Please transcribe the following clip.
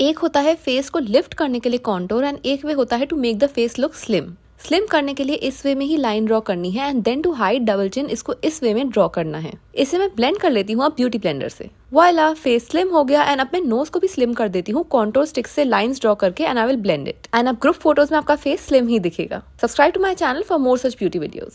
एक होता है फेस को लिफ्ट करने के लिए कॉन्टोर एंड एक वे होता है to make the face look slim slim करने के लिए इस वे में ही लाइन ड्रॉ करनी है and then to hide double chin इसको इस वे में ड्रॉ करना है इसे मैं ब्लेंड कर लेती हूँ अब ब्यूटी ब्लेंडर से वाला फेस स्लिम हो गया एंड अब मैं नोज को भी स्लिम कर देती हूँ कॉन्टोर स्टिक से लाइंस ड्रॉ करके and I will blend it and अब ग्रुप फोटोज में आपका फेस स्लिम ही दिखेगा subscribe to my channel for more such beauty videos